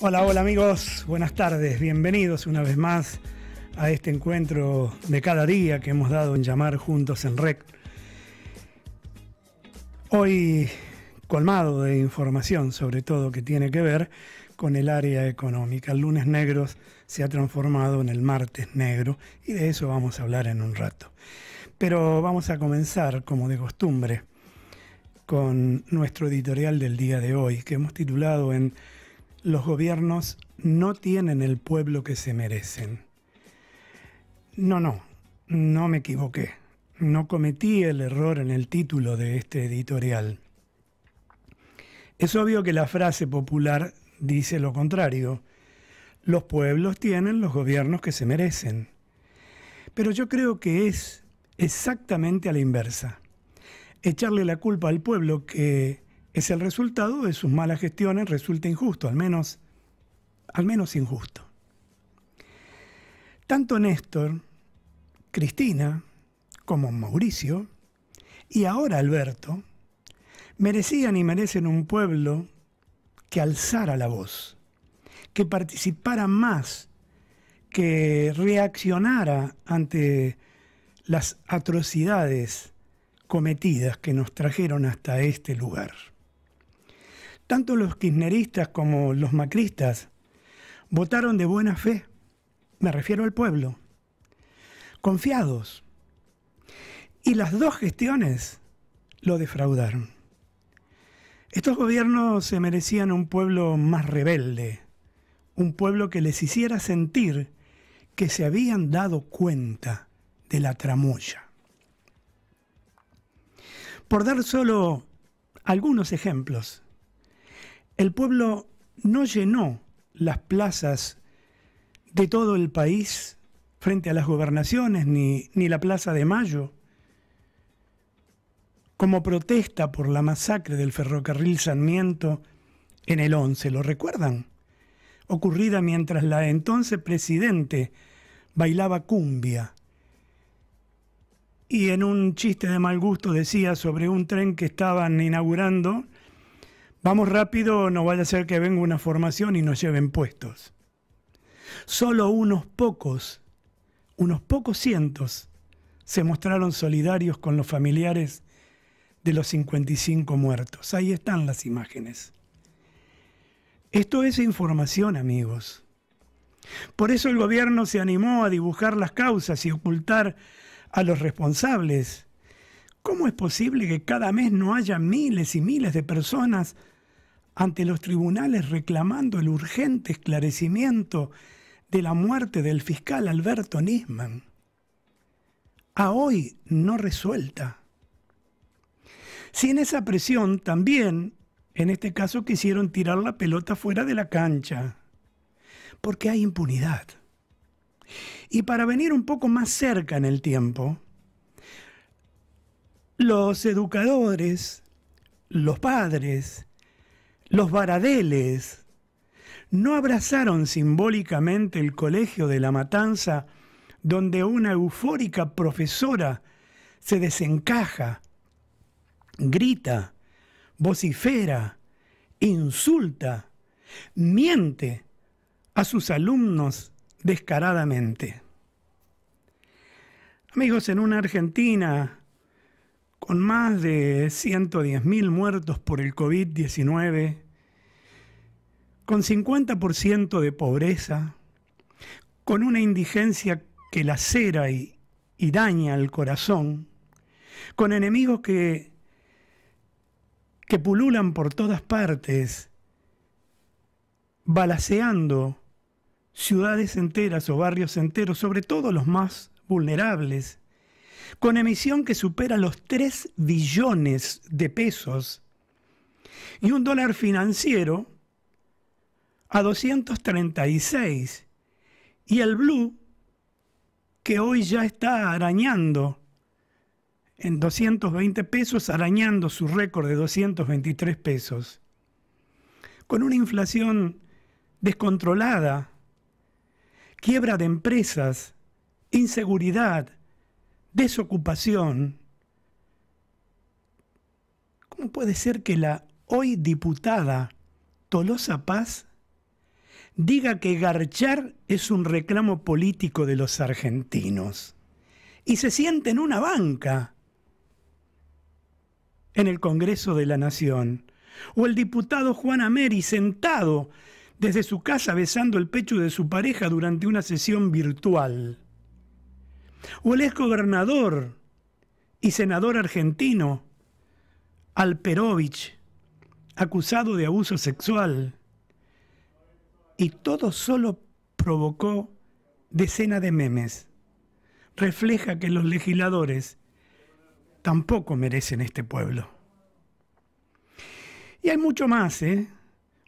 Hola, hola amigos, buenas tardes, bienvenidos una vez más a este encuentro de cada día que hemos dado en llamar Juntos en Rec. Hoy colmado de información, sobre todo que tiene que ver con el área económica. El lunes negro se ha transformado en el martes negro y de eso vamos a hablar en un rato. Pero vamos a comenzar, como de costumbre, con nuestro editorial del día de hoy, que hemos titulado en los gobiernos no tienen el pueblo que se merecen. No, no, no me equivoqué. No cometí el error en el título de este editorial. Es obvio que la frase popular dice lo contrario. Los pueblos tienen los gobiernos que se merecen. Pero yo creo que es exactamente a la inversa. Echarle la culpa al pueblo que el resultado de sus malas gestiones, resulta injusto, al menos, al menos injusto. Tanto Néstor, Cristina, como Mauricio, y ahora Alberto, merecían y merecen un pueblo que alzara la voz, que participara más, que reaccionara ante las atrocidades cometidas que nos trajeron hasta este lugar tanto los kirchneristas como los macristas votaron de buena fe, me refiero al pueblo, confiados. Y las dos gestiones lo defraudaron. Estos gobiernos se merecían un pueblo más rebelde, un pueblo que les hiciera sentir que se habían dado cuenta de la tramoya. Por dar solo algunos ejemplos, el pueblo no llenó las plazas de todo el país frente a las gobernaciones ni, la Plaza de Mayo como protesta por la masacre del ferrocarril Sarmiento en el 11, ¿lo recuerdan? Ocurrida mientras la entonces presidente bailaba cumbia y en un chiste de mal gusto decía sobre un tren que estaban inaugurando Vamos rápido, no vaya a ser que venga una formación y nos lleven puestos. Solo unos pocos, unos pocos cientos, se mostraron solidarios con los familiares de los 55 muertos. Ahí están las imágenes. Esto es información, amigos. Por eso el gobierno se animó a dibujar las causas y ocultar a los responsables ¿Cómo es posible que cada mes no haya miles y miles de personas ante los tribunales reclamando el urgente esclarecimiento de la muerte del fiscal Alberto Nisman? A hoy no resuelta. Sin esa presión también, en este caso, quisieron tirar la pelota fuera de la cancha, porque hay impunidad. Y para venir un poco más cerca en el tiempo, los educadores, los padres, los varadeles, no abrazaron simbólicamente el colegio de la matanza donde una eufórica profesora se desencaja, grita, vocifera, insulta, miente a sus alumnos descaradamente. Amigos, en una Argentina con más de 110.000 muertos por el COVID-19, con 50% de pobreza, con una indigencia que lacera y, daña el corazón, con enemigos que, que pululan por todas partes, balaceando ciudades enteras o barrios enteros, sobre todo los más vulnerables, con emisión que supera los 3 billones de pesos y un dólar financiero a 236 y el blue que hoy ya está arañando en 220 pesos, arañando su récord de 223 pesos, con una inflación descontrolada, quiebra de empresas, inseguridad, desocupación, ¿cómo puede ser que la hoy diputada Tolosa Paz diga que garchar es un reclamo político de los argentinos y se siente en una banca en el Congreso de la Nación, o el diputado Juan Ameri sentado desde su casa besando el pecho de su pareja durante una sesión virtual. O el ex gobernador y senador argentino Alperovich, acusado de abuso sexual. Y todo solo provocó decenas de memes. Refleja que los legisladores tampoco merecen este pueblo. Y hay mucho más, ¿eh?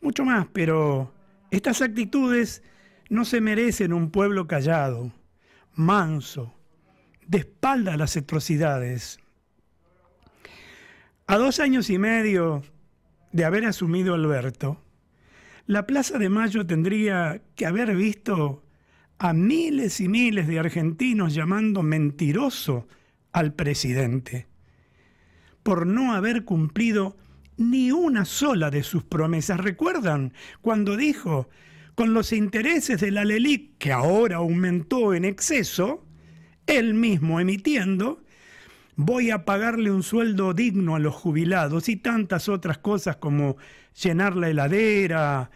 Mucho más, pero estas actitudes no se merecen un pueblo callado, manso, de espalda a las atrocidades. A dos años y medio de haber asumido Alberto, la Plaza de Mayo tendría que haber visto a miles y miles de argentinos llamando mentiroso al presidente por no haber cumplido ni una sola de sus promesas. ¿Recuerdan cuando dijo, con los intereses de la LELIC, que ahora aumentó en exceso, él mismo emitiendo, voy a pagarle un sueldo digno a los jubilados y tantas otras cosas como llenar la heladera,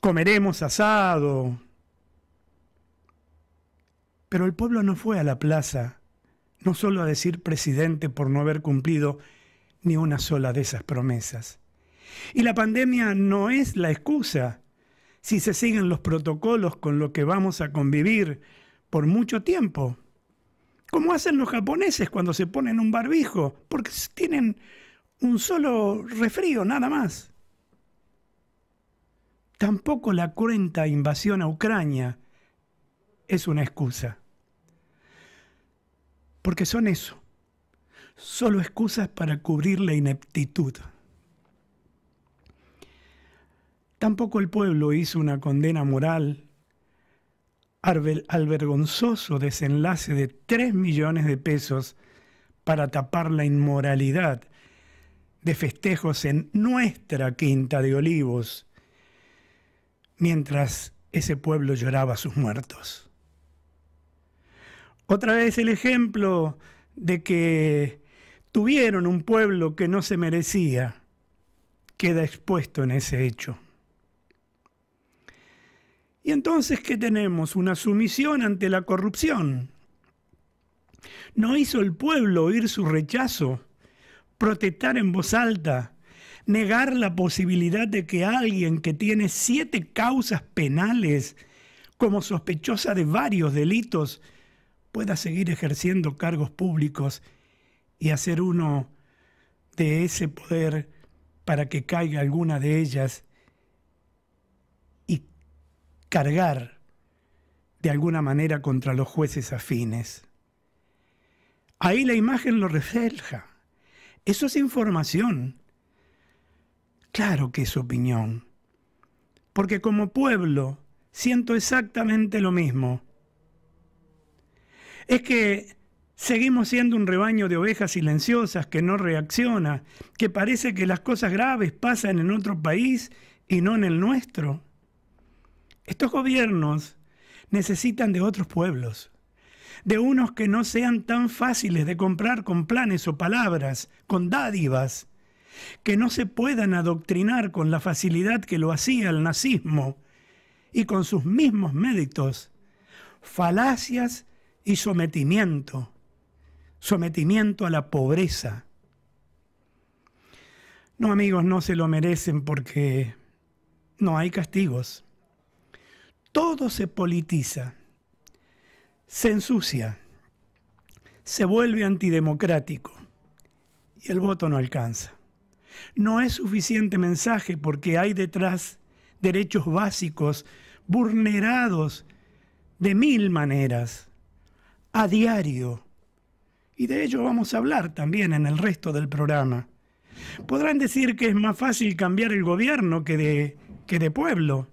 comeremos asado. Pero el pueblo no fue a la plaza, no solo a decir presidente por no haber cumplido ni una sola de esas promesas. Y la pandemia no es la excusa. Si se siguen los protocolos con lo que vamos a convivir, por mucho tiempo. Como hacen los japoneses cuando se ponen un barbijo, porque tienen un solo refrío, nada más. Tampoco la cruenta invasión a Ucrania es una excusa. Porque son eso, solo excusas para cubrir la ineptitud. Tampoco el pueblo hizo una condena moral al vergonzoso desenlace de 3 millones de pesos para tapar la inmoralidad de festejos en nuestra quinta de olivos, mientras ese pueblo lloraba a sus muertos. Otra vez el ejemplo de que tuvieron un pueblo que no se merecía queda expuesto en ese hecho. Y entonces, ¿qué tenemos? Una sumisión ante la corrupción. No hizo el pueblo oír su rechazo, protestar en voz alta, negar la posibilidad de que alguien que tiene siete causas penales como sospechosa de varios delitos pueda seguir ejerciendo cargos públicos y hacer uno de ese poder para que caiga alguna de ellas cargar de alguna manera contra los jueces afines. Ahí la imagen lo refleja. Eso es información. Claro que es opinión. Porque como pueblo siento exactamente lo mismo. Es que seguimos siendo un rebaño de ovejas silenciosas que no reacciona, que parece que las cosas graves pasan en otro país y no en el nuestro. Estos gobiernos necesitan de otros pueblos, de unos que no sean tan fáciles de comprar con planes o palabras, con dádivas, que no se puedan adoctrinar con la facilidad que lo hacía el nazismo y con sus mismos méritos, falacias y sometimiento, sometimiento a la pobreza. No amigos, no se lo merecen porque no hay castigos todo se politiza, se ensucia, se vuelve antidemocrático y el voto no alcanza. No es suficiente mensaje porque hay detrás derechos básicos vulnerados de mil maneras, a diario. Y de ello vamos a hablar también en el resto del programa. Podrán decir que es más fácil cambiar el gobierno que de, que de pueblo.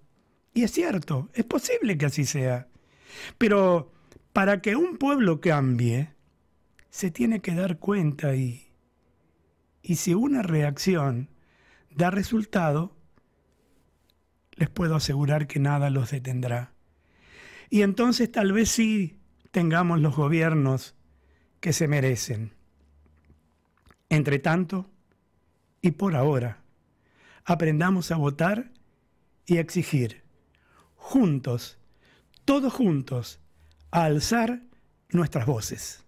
Y es cierto, es posible que así sea. Pero para que un pueblo cambie, se tiene que dar cuenta y, y si una reacción da resultado, les puedo asegurar que nada los detendrá. Y entonces tal vez sí tengamos los gobiernos que se merecen. Entre tanto, y por ahora, aprendamos a votar y a exigir juntos, todos juntos, a alzar nuestras voces.